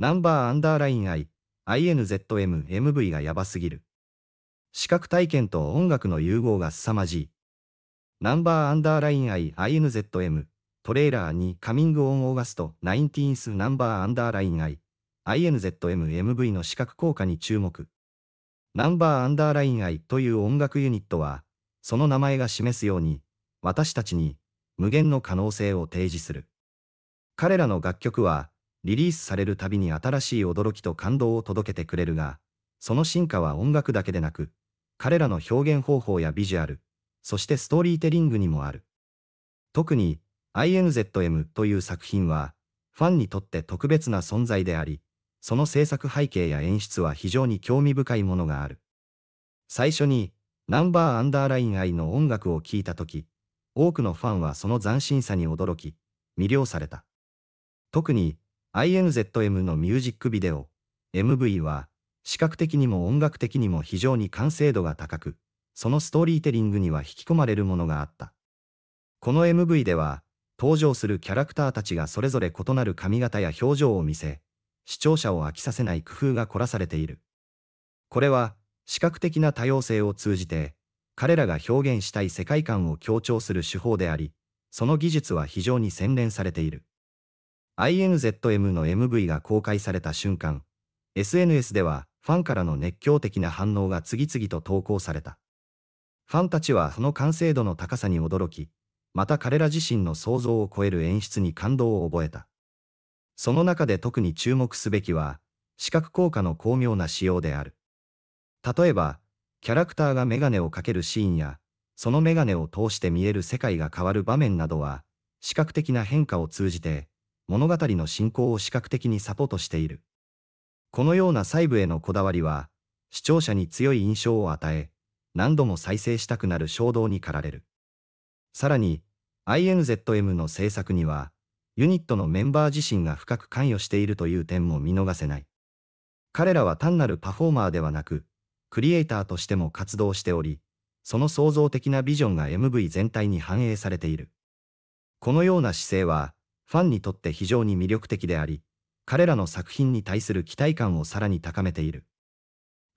ナンバーアンダーライン I、INZM、MV がやばすぎる。視覚体験と音楽の融合が凄まじい。ナンバーアンダーライン I、INZM、トレーラーにカミングオンオーガスト、19th ナンバーアンダーライン I、INZM、MV の視覚効果に注目。ナンバーアンダーライン I という音楽ユニットは、その名前が示すように、私たちに無限の可能性を提示する。彼らの楽曲は、リリースされるたびに新しい驚きと感動を届けてくれるが、その進化は音楽だけでなく、彼らの表現方法やビジュアル、そしてストーリーテリングにもある。特に、INZM という作品は、ファンにとって特別な存在であり、その制作背景や演出は非常に興味深いものがある。最初に、ナンバーアンダーライン I の音楽を聴いたとき、多くのファンはその斬新さに驚き、魅了された。特に、INZM のミュージックビデオ、MV は、視覚的にも音楽的にも非常に完成度が高く、そのストーリーテリングには引き込まれるものがあった。この MV では、登場するキャラクターたちがそれぞれ異なる髪型や表情を見せ、視聴者を飽きさせない工夫が凝らされている。これは、視覚的な多様性を通じて、彼らが表現したい世界観を強調する手法であり、その技術は非常に洗練されている。INZM の MV が公開された瞬間、SNS ではファンからの熱狂的な反応が次々と投稿された。ファンたちはその完成度の高さに驚き、また彼ら自身の想像を超える演出に感動を覚えた。その中で特に注目すべきは、視覚効果の巧妙な仕様である。例えば、キャラクターがメガネをかけるシーンや、そのメガネを通して見える世界が変わる場面などは、視覚的な変化を通じて、物語の進行を視覚的にサポートしている。このような細部へのこだわりは、視聴者に強い印象を与え、何度も再生したくなる衝動に駆られる。さらに、INZM の制作には、ユニットのメンバー自身が深く関与しているという点も見逃せない。彼らは単なるパフォーマーではなく、クリエイターとしても活動しており、その創造的なビジョンが MV 全体に反映されている。このような姿勢は、ファンにとって非常に魅力的であり、彼らの作品に対する期待感をさらに高めている。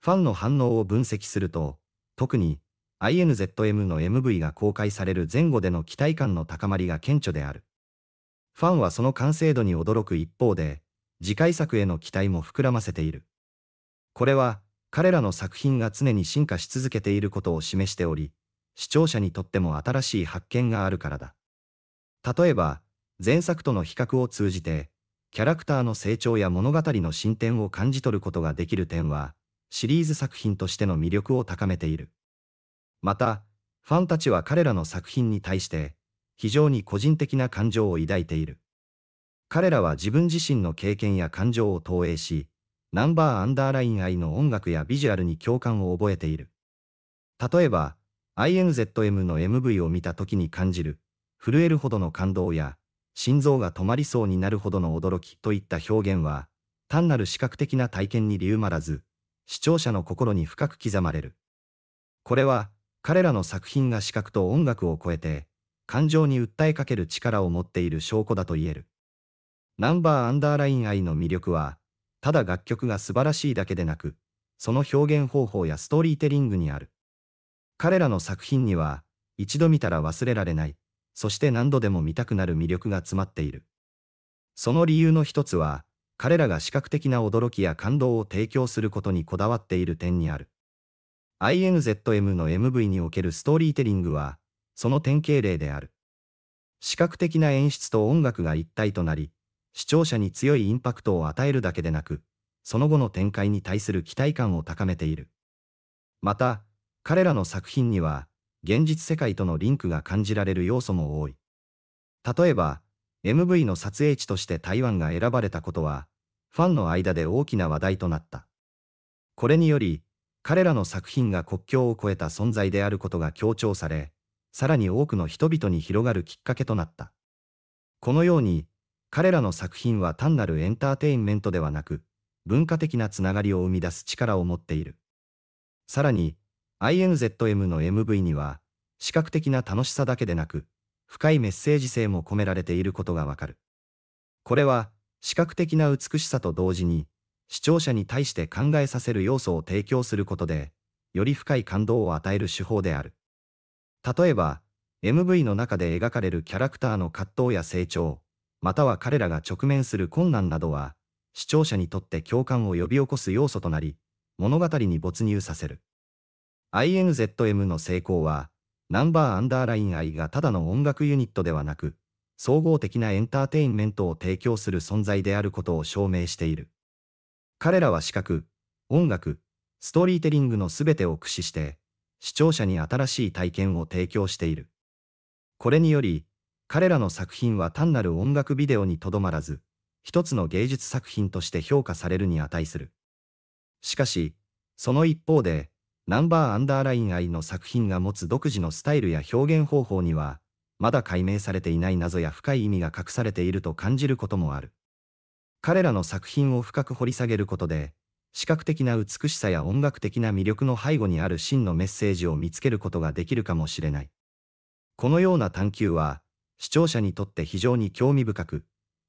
ファンの反応を分析すると、特に INZM の MV が公開される前後での期待感の高まりが顕著である。ファンはその完成度に驚く一方で、次回作への期待も膨らませている。これは、彼らの作品が常に進化し続けていることを示しており、視聴者にとっても新しい発見があるからだ。例えば、前作との比較を通じて、キャラクターの成長や物語の進展を感じ取ることができる点は、シリーズ作品としての魅力を高めている。また、ファンたちは彼らの作品に対して、非常に個人的な感情を抱いている。彼らは自分自身の経験や感情を投影し、ナンバーアンダーライン愛の音楽やビジュアルに共感を覚えている。例えば、INZM の MV を見た時に感じる、震えるほどの感動や、心臓が止まりそうになるほどの驚きといった表現は、単なる視覚的な体験に理由まらず、視聴者の心に深く刻まれる。これは、彼らの作品が視覚と音楽を超えて、感情に訴えかける力を持っている証拠だと言える。ナンバーアンダーライン愛の魅力は、ただ楽曲が素晴らしいだけでなく、その表現方法やストーリーテリングにある。彼らの作品には、一度見たら忘れられない、そして何度でも見たくなる魅力が詰まっている。その理由の一つは、彼らが視覚的な驚きや感動を提供することにこだわっている点にある。INZM の MV におけるストーリーテリングは、その典型例である。視覚的な演出と音楽が一体となり、視聴者に強いインパクトを与えるだけでなく、その後の展開に対する期待感を高めている。また、彼らの作品には、現実世界とのリンクが感じられる要素も多い。例えば、MV の撮影地として台湾が選ばれたことは、ファンの間で大きな話題となった。これにより、彼らの作品が国境を越えた存在であることが強調され、さらに多くの人々に広がるきっかけとなった。このように、彼らの作品は単なるエンターテインメントではなく、文化的なつながりを生み出す力を持っている。さらに、INZM の MV には、視覚的な楽しさだけでなく、深いメッセージ性も込められていることがわかる。これは、視覚的な美しさと同時に、視聴者に対して考えさせる要素を提供することで、より深い感動を与える手法である。例えば、MV の中で描かれるキャラクターの葛藤や成長、または彼らが直面する困難などは、視聴者にとって共感を呼び起こす要素となり、物語に没入させる。INZM の成功は、ナンバーアンダーライン I がただの音楽ユニットではなく、総合的なエンターテインメントを提供する存在であることを証明している。彼らは視覚、音楽、ストーリーテリングの全てを駆使して、視聴者に新しい体験を提供している。これにより、彼らの作品は単なる音楽ビデオにとどまらず、一つの芸術作品として評価されるに値する。しかし、その一方で、ナンバーアンダーライン愛の作品が持つ独自のスタイルや表現方法には、まだ解明されていない謎や深い意味が隠されていると感じることもある。彼らの作品を深く掘り下げることで、視覚的な美しさや音楽的な魅力の背後にある真のメッセージを見つけることができるかもしれない。このような探求は、視聴者にとって非常に興味深く、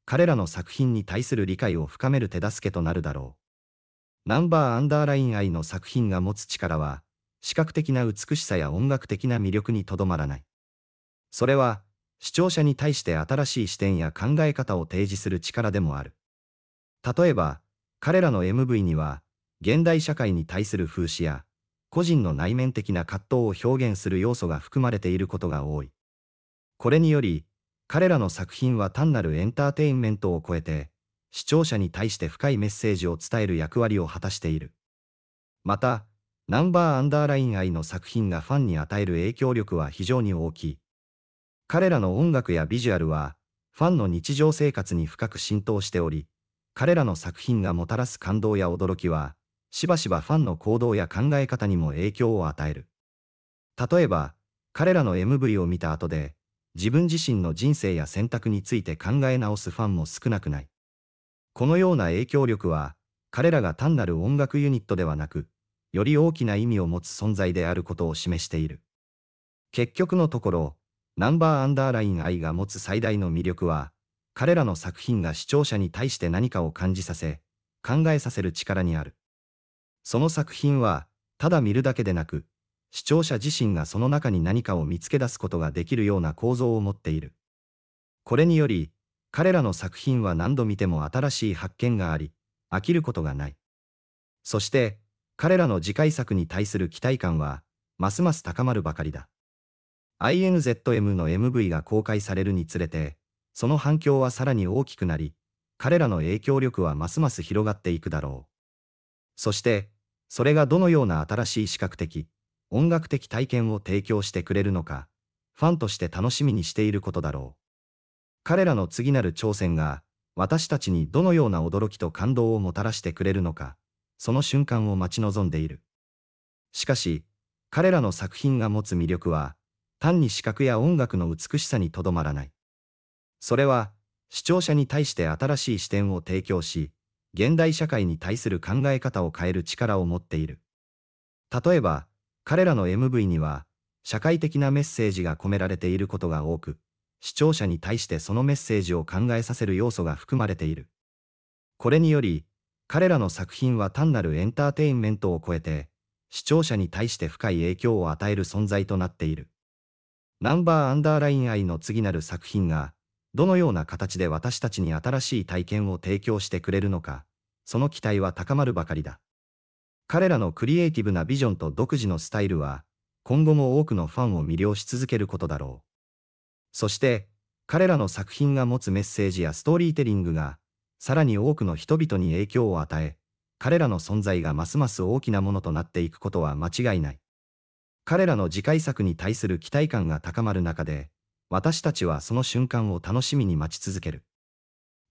彼らの作品に対する理解を深める手助けとなるだろう。ナンバーアンダーライン愛の作品が持つ力は、視覚的な美しさや音楽的な魅力にとどまらない。それは、視聴者に対して新しい視点や考え方を提示する力でもある。例えば、彼らの MV には、現代社会に対する風刺や、個人の内面的な葛藤を表現する要素が含まれていることが多い。これにより、彼らの作品は単なるエンターテインメントを超えて、視聴者に対して深いメッセージを伝える役割を果たしている。また、ナンバーアンダーライン愛の作品がファンに与える影響力は非常に大きい。彼らの音楽やビジュアルは、ファンの日常生活に深く浸透しており、彼らの作品がもたらす感動や驚きは、しばしばファンの行動や考え方にも影響を与える。例えば、彼らの MV を見た後で、自分自身の人生や選択について考え直すファンも少なくない。このような影響力は、彼らが単なる音楽ユニットではなく、より大きな意味を持つ存在であることを示している。結局のところ、ナンバーアンダーライン愛が持つ最大の魅力は、彼らの作品が視聴者に対して何かを感じさせ、考えさせる力にある。その作品は、ただ見るだけでなく、視聴者自身がその中に何かを見つけ出すことができるような構造を持っている。これにより、彼らの作品は何度見ても新しい発見があり、飽きることがない。そして、彼らの次回作に対する期待感は、ますます高まるばかりだ。INZM の MV が公開されるにつれて、その反響はさらに大きくなり、彼らの影響力はますます広がっていくだろう。そして、それがどのような新しい視覚的、音楽的体験を提供してくれるのか、ファンとして楽しみにしていることだろう。彼らの次なる挑戦が、私たちにどのような驚きと感動をもたらしてくれるのか、その瞬間を待ち望んでいる。しかし、彼らの作品が持つ魅力は、単に視覚や音楽の美しさにとどまらない。それは、視聴者に対して新しい視点を提供し、現代社会に対する考え方を変える力を持っている。例えば、彼らの MV には、社会的なメッセージが込められていることが多く、視聴者に対してそのメッセージを考えさせる要素が含まれている。これにより、彼らの作品は単なるエンターテインメントを超えて、視聴者に対して深い影響を与える存在となっている。ナンバーアンダーライン愛の次なる作品が、どのような形で私たちに新しい体験を提供してくれるのか、その期待は高まるばかりだ。彼らのクリエイティブなビジョンと独自のスタイルは、今後も多くのファンを魅了し続けることだろう。そして、彼らの作品が持つメッセージやストーリーテリングが、さらに多くの人々に影響を与え、彼らの存在がますます大きなものとなっていくことは間違いない。彼らの次回作に対する期待感が高まる中で、私たちはその瞬間を楽しみに待ち続ける。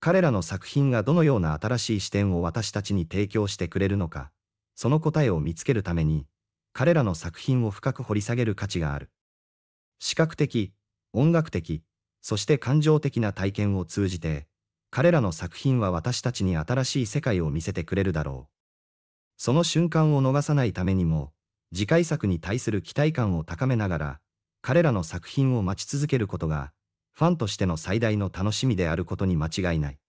彼らの作品がどのような新しい視点を私たちに提供してくれるのか、その答えを見つけるために、彼らの作品を深く掘り下げる価値がある。視覚的、音楽的、そして感情的な体験を通じて、彼らの作品は私たちに新しい世界を見せてくれるだろう。その瞬間を逃さないためにも、次回作に対する期待感を高めながら、彼らの作品を待ち続けることが、ファンとしての最大の楽しみであることに間違いない。